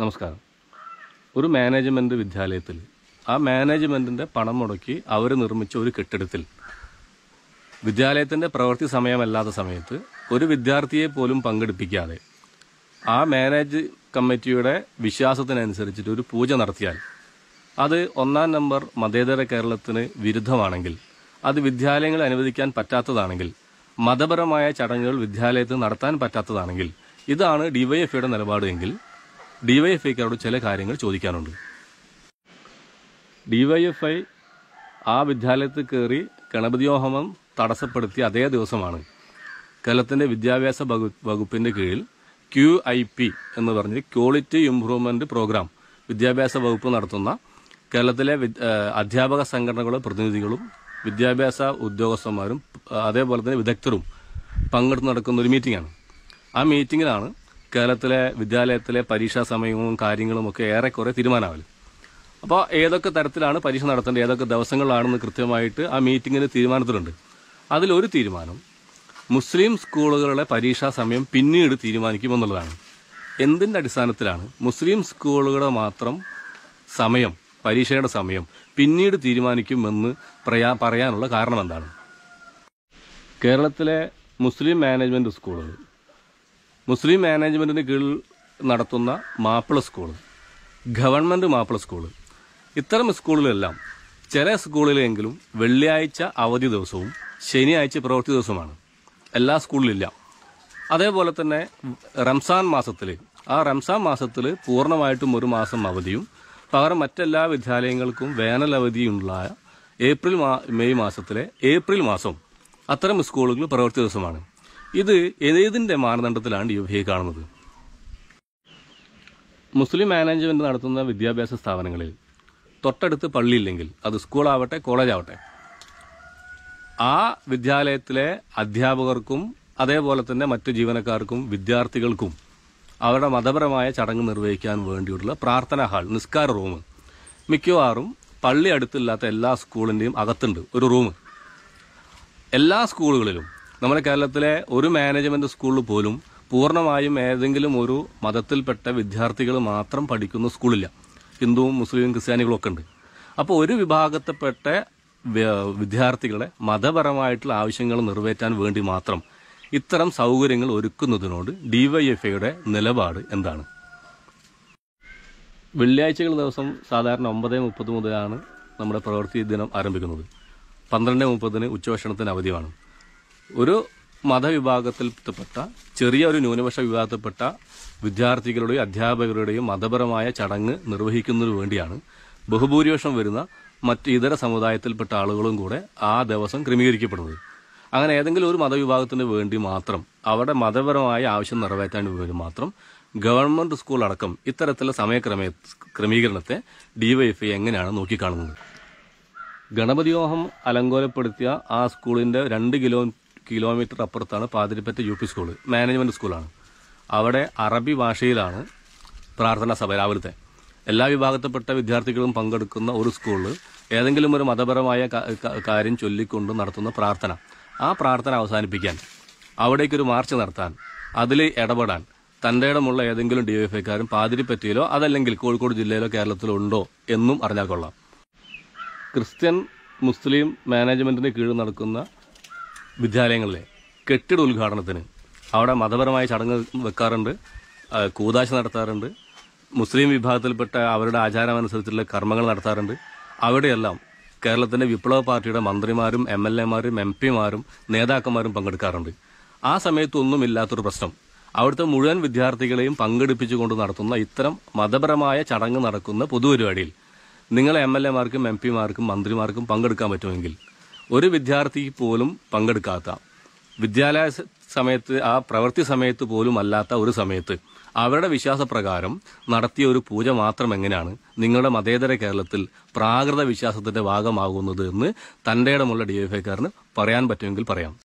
നമസ്കാരം ഒരു മാനേജ്മെന്റ് വിദ്യാലയത്തിൽ ആ മാനേജ്മെൻറ്റിൻ്റെ പണം മുടക്കി അവർ നിർമ്മിച്ച ഒരു കെട്ടിടത്തിൽ വിദ്യാലയത്തിൻ്റെ പ്രവൃത്തി സമയമല്ലാത്ത സമയത്ത് ഒരു വിദ്യാർത്ഥിയെ പോലും പങ്കെടുപ്പിക്കാതെ ആ മാനേജ് കമ്മിറ്റിയുടെ വിശ്വാസത്തിനനുസരിച്ചിട്ട് ഒരു പൂജ നടത്തിയാൽ അത് ഒന്നാം നമ്പർ മതേതര കേരളത്തിന് വിരുദ്ധമാണെങ്കിൽ അത് വിദ്യാലയങ്ങളെ അനുവദിക്കാൻ പറ്റാത്തതാണെങ്കിൽ മതപരമായ ചടങ്ങുകൾ വിദ്യാലയത്തിൽ നടത്താൻ പറ്റാത്തതാണെങ്കിൽ ഇതാണ് ഡിവൈഎഫ്ഐയുടെ നിലപാട് എങ്കിൽ ഡിവൈഎഫ്ഐക്കാരോട് ചില കാര്യങ്ങൾ ചോദിക്കാനുണ്ട് ഡിവൈഎഫ്ഐ ആ വിദ്യാലയത്തിൽ കയറി ഗണപതിയോഹമം തടസ്സപ്പെടുത്തിയ അതേ ദിവസമാണ് കേരളത്തിൻ്റെ വിദ്യാഭ്യാസ വകുപ്പിൻ്റെ കീഴിൽ ക്യു ഐ പി എന്ന് പറഞ്ഞ് ക്വാളിറ്റി ഇംപ്രൂവ്മെൻ്റ് പ്രോഗ്രാം വിദ്യാഭ്യാസ വകുപ്പ് നടത്തുന്ന കേരളത്തിലെ അധ്യാപക സംഘടനകളുടെ പ്രതിനിധികളും വിദ്യാഭ്യാസ ഉദ്യോഗസ്ഥന്മാരും അതേപോലെ തന്നെ വിദഗ്ധരും പങ്കെടുത്ത് നടക്കുന്ന ഒരു മീറ്റിംഗാണ് ആ മീറ്റിങ്ങിലാണ് കേരളത്തിലെ വിദ്യാലയത്തിലെ പരീക്ഷാ സമയവും കാര്യങ്ങളും ഒക്കെ ഏറെക്കുറെ തീരുമാനമാവില്ല അപ്പോൾ ഏതൊക്കെ തരത്തിലാണ് പരീക്ഷ നടത്തേണ്ടത് ഏതൊക്കെ ദിവസങ്ങളിലാണെന്ന് കൃത്യമായിട്ട് ആ മീറ്റിങ്ങിന് തീരുമാനത്തിലുണ്ട് അതിലൊരു തീരുമാനം മുസ്ലിം സ്കൂളുകളുടെ പരീക്ഷാ സമയം പിന്നീട് തീരുമാനിക്കുമെന്നുള്ളതാണ് എന്തിൻ്റെ അടിസ്ഥാനത്തിലാണ് മുസ്ലിം സ്കൂളുകളുടെ മാത്രം സമയം പരീക്ഷയുടെ സമയം പിന്നീട് തീരുമാനിക്കുമെന്ന് പറയാ പറയാനുള്ള കാരണം എന്താണ് കേരളത്തിലെ മുസ്ലിം മാനേജ്മെൻറ്റ് സ്കൂളുകൾ മുസ്ലിം മാനേജ്മെൻറ്റിന് കീഴിൽ നടത്തുന്ന Mappila school government Mappila school ഇത്തരം സ്കൂളിലെല്ലാം ചില സ്കൂളിലെങ്കിലും വെള്ളിയാഴ്ച അവധി ദിവസവും ശനിയാഴ്ച പ്രവൃത്തി ദിവസവുമാണ് എല്ലാ സ്കൂളിലില്ല അതേപോലെ തന്നെ റംസാൻ മാസത്തിൽ ആ റംസാൻ മാസത്തിൽ പൂർണ്ണമായിട്ടും ഒരു മാസം അവധിയും പകരം മറ്റെല്ലാ വിദ്യാലയങ്ങൾക്കും വേനൽ അവധിയുള്ള ഏപ്രിൽ മെയ് മാസത്തിലെ ഏപ്രിൽ മാസം അത്തരം സ്കൂളുകൾ പ്രവൃത്തി ദിവസമാണ് ഇത് ഏതിൻ്റെ മാനദണ്ഡത്തിലാണ് ഡി എഫ് കാണുന്നത് മുസ്ലിം മാനേജ്മെൻറ്റ് നടത്തുന്ന വിദ്യാഭ്യാസ സ്ഥാപനങ്ങളിൽ തൊട്ടടുത്ത് പള്ളിയില്ലെങ്കിൽ അത് സ്കൂളാവട്ടെ കോളേജാവട്ടെ ആ വിദ്യാലയത്തിലെ അധ്യാപകർക്കും അതേപോലെ തന്നെ മറ്റു ജീവനക്കാർക്കും വിദ്യാർത്ഥികൾക്കും അവരുടെ മതപരമായ ചടങ്ങ് നിർവഹിക്കാൻ വേണ്ടിയിട്ടുള്ള പ്രാർത്ഥനാ ഹാൾ നിസ്കാര റൂം മിക്കവാറും പള്ളി അടുത്തില്ലാത്ത എല്ലാ സ്കൂളിൻ്റെയും അകത്തുണ്ട് ഒരു റൂം എല്ലാ സ്കൂളുകളിലും നമ്മുടെ കേരളത്തിലെ ഒരു മാനേജ്മെന്റ് സ്കൂളിൽ പോലും പൂർണ്ണമായും ഏതെങ്കിലും ഒരു മതത്തിൽപ്പെട്ട വിദ്യാർത്ഥികൾ മാത്രം പഠിക്കുന്ന സ്കൂളില്ല ഹിന്ദുവും മുസ്ലിം ക്രിസ്ത്യാനികളും ഒക്കെ ഉണ്ട് അപ്പോൾ ഒരു വിഭാഗത്തെപ്പെട്ട വിദ്യാർത്ഥികളെ മതപരമായിട്ടുള്ള ആവശ്യങ്ങൾ നിറവേറ്റാൻ വേണ്ടി മാത്രം ഇത്തരം സൗകര്യങ്ങൾ ഒരുക്കുന്നതിനോട് ഡിവൈഎഫ്ഐയുടെ നിലപാട് എന്താണ് വെള്ളിയാഴ്ചകൾ ദിവസം സാധാരണ ഒമ്പത് മുപ്പത് മുതലാണ് നമ്മുടെ പ്രവൃത്തി ദിനം ആരംഭിക്കുന്നത് പന്ത്രണ്ട് മുപ്പതിന് ഉച്ചഭക്ഷണത്തിന് അവധിയാണ് ഒരു മതവിഭാഗത്തിൽപ്പെട്ട ചെറിയ ഒരു ന്യൂനപക്ഷ വിഭാഗത്തിൽപ്പെട്ട വിദ്യാർത്ഥികളുടെയും അധ്യാപകരുടെയും മതപരമായ ചടങ്ങ് നിർവഹിക്കുന്നതിനു വേണ്ടിയാണ് ബഹുഭൂരിപക്ഷം വരുന്ന മറ്റ് ഇതര സമുദായത്തിൽപ്പെട്ട ആളുകളും കൂടെ ആ ദിവസം ക്രമീകരിക്കപ്പെടുന്നത് അങ്ങനെ ഏതെങ്കിലും ഒരു മതവിഭാഗത്തിന് വേണ്ടി മാത്രം അവരുടെ മതപരമായ ആവശ്യം നിറവേറ്റാൻ വേണ്ടി മാത്രം ഗവൺമെന്റ് സ്കൂൾ അടക്കം ഇത്തരത്തിലുള്ള സമയക്രമ ക്രമീകരണത്തെ ഡിവൈഎഫ്ഐ എങ്ങനെയാണ് നോക്കിക്കാണുന്നത് ഗണപതി യോഹം അലങ്കോലപ്പെടുത്തിയ ആ സ്കൂളിന്റെ രണ്ട് കിലോ കിലോമീറ്റർ അപ്പുറത്താണ് Pathirippatta U P school management സ്കൂളാണ് അവിടെ അറബി ഭാഷയിലാണ് പ്രാർത്ഥനാ സഭ രാവിലത്തെ എല്ലാ വിഭാഗത്തിൽപ്പെട്ട വിദ്യാർത്ഥികളും പങ്കെടുക്കുന്ന ഒരു സ്കൂളിൽ ഏതെങ്കിലും ഒരു മതപരമായ കാര്യം ചൊല്ലിക്കൊണ്ട് നടത്തുന്ന പ്രാർത്ഥന ആ പ്രാർത്ഥന അവസാനിപ്പിക്കാൻ അവിടേക്കൊരു മാർച്ച് നടത്താൻ അതിൽ ഇടപെടാൻ തൻ്റെ ഇടമുള്ള ഏതെങ്കിലും ഡി എഫ് ഐക്കാരൻ പാതിരിപ്പറ്റിയിലോ അതല്ലെങ്കിൽ കോഴിക്കോട് ജില്ലയിലോ കേരളത്തിലോ ഉണ്ടോ എന്നും അറിഞ്ഞാൽ കൊള്ളാം ക്രിസ്ത്യൻ മുസ്ലിം മാനേജ്മെൻറ്റിന് കീഴിൽ നടക്കുന്ന വിദ്യാലയങ്ങളിലെ കെട്ടിട ഉദ്ഘാടനത്തിന് അവിടെ മതപരമായ ചടങ്ങ് വെക്കാറുണ്ട് കൂതാശ നടത്താറുണ്ട് മുസ്ലിം വിഭാഗത്തിൽപ്പെട്ട അവരുടെ അനുസരിച്ചുള്ള കർമ്മങ്ങൾ നടത്താറുണ്ട് അവിടെയെല്ലാം കേരളത്തിൻ്റെ വിപ്ലവ പാർട്ടിയുടെ മന്ത്രിമാരും എം എൽ എമാരും എം പിമാരും നേതാക്കന്മാരും പങ്കെടുക്കാറുണ്ട് ആ സമയത്തൊന്നും ഇല്ലാത്തൊരു പ്രശ്നം അവിടുത്തെ മുഴുവൻ വിദ്യാർത്ഥികളെയും പങ്കെടുപ്പിച്ചുകൊണ്ട് നടത്തുന്ന ഇത്തരം മതപരമായ ചടങ്ങ് നടക്കുന്ന പൊതുപരിപാടിയിൽ നിങ്ങളെ എം എൽ എമാർക്കും എം പിമാർക്കും മന്ത്രിമാർക്കും പങ്കെടുക്കാൻ പറ്റുമെങ്കിൽ ഒരു വിദ്യാർത്ഥി പോലും പങ്കെടുക്കാത്ത വിദ്യാലയ സമയത്ത് ആ പ്രവൃത്തി സമയത്ത് പോലും അല്ലാത്ത ഒരു സമയത്ത് അവരുടെ വിശ്വാസപ്രകാരം നടത്തിയ ഒരു പൂജ മാത്രം എങ്ങനെയാണ് നിങ്ങളുടെ മതേതര കേരളത്തിൽ പ്രാകൃത വിശ്വാസത്തിന്റെ ഭാഗമാകുന്നത് എന്ന് തൻ്റെ ഇടമുള്ള ഡി എഫ് എക്കാരന് പറയാൻ പറ്റുമെങ്കിൽ പറയാം